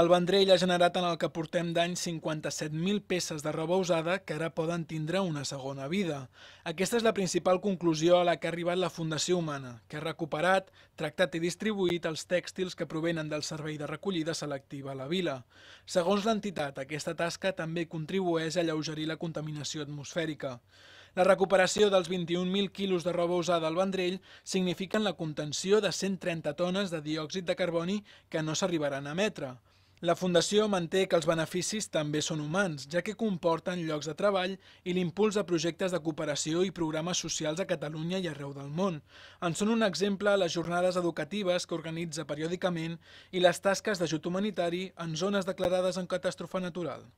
El Vendrell ha generat en el que portem d'any 57.000 peces de roba usada que ara poden tindre una segona vida. Aquesta és la principal conclusió a la que ha arribat la Fundació Humana, que ha recuperat, tractat i distribuït els tèxtils que provenen del servei de recollida selectiva a la vila. Segons l'entitat, aquesta tasca també contribueix a lleugerir la contaminació atmosfèrica. La recuperació dels 21.000 quilos de roba usada al Vendrell significa la contenció de 130 tones de diòxid de carboni que no s'arribaran a emetre. La Fundació manté que els beneficis també són humans, ja que comporten llocs de treball i l'impuls de projectes de cooperació i programes socials a Catalunya i arreu del món. En són un exemple les jornades educatives que organitza periòdicament i les tasques d'ajut humanitari en zones declarades en catàstrofe natural.